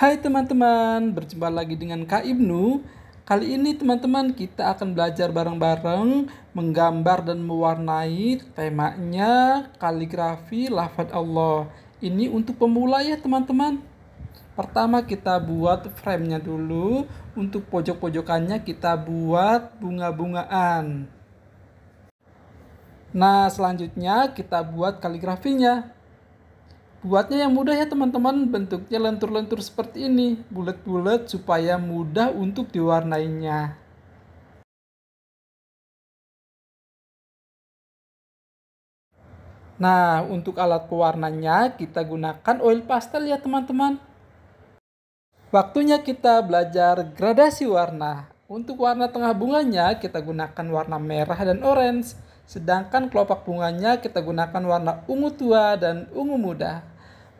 Hai teman-teman, berjumpa lagi dengan Kak Ibnu. Kali ini teman-teman kita akan belajar bareng-bareng menggambar dan mewarnai temanya kaligrafi lafad Allah. Ini untuk pemula ya teman-teman. Pertama kita buat framenya dulu. Untuk pojok-pojokannya kita buat bunga-bungaan. Nah selanjutnya kita buat kaligrafinya. Buatnya yang mudah ya teman-teman, bentuknya lentur-lentur seperti ini, bulat-bulat supaya mudah untuk diwarnainya. Nah, untuk alat pewarnanya kita gunakan oil pastel ya teman-teman. Waktunya kita belajar gradasi warna. Untuk warna tengah bunganya kita gunakan warna merah dan orange. Sedangkan kelopak bunganya kita gunakan warna ungu tua dan ungu muda.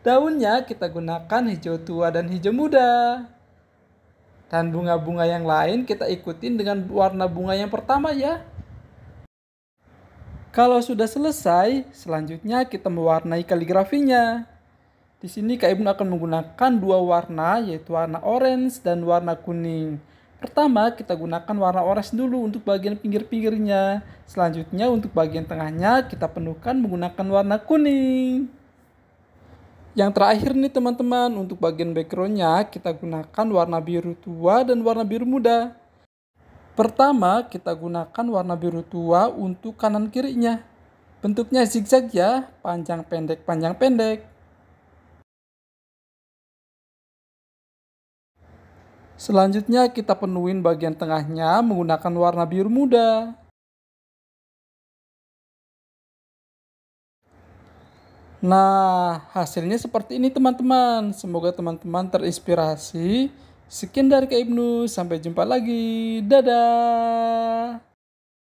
Daunnya kita gunakan hijau tua dan hijau muda. Dan bunga-bunga yang lain kita ikutin dengan warna bunga yang pertama ya. Kalau sudah selesai, selanjutnya kita mewarnai kaligrafinya. Di sini Kak Ibnu akan menggunakan dua warna yaitu warna orange dan warna kuning. Pertama, kita gunakan warna orange dulu untuk bagian pinggir-pinggirnya. Selanjutnya, untuk bagian tengahnya, kita penuhkan menggunakan warna kuning. Yang terakhir nih teman-teman, untuk bagian backgroundnya kita gunakan warna biru tua dan warna biru muda. Pertama, kita gunakan warna biru tua untuk kanan kirinya. Bentuknya zigzag ya, panjang pendek, panjang pendek. Selanjutnya kita penuhin bagian tengahnya menggunakan warna biru muda. Nah, hasilnya seperti ini teman-teman. Semoga teman-teman terinspirasi. Sekian dari Kak Ibnu, sampai jumpa lagi. Dadah.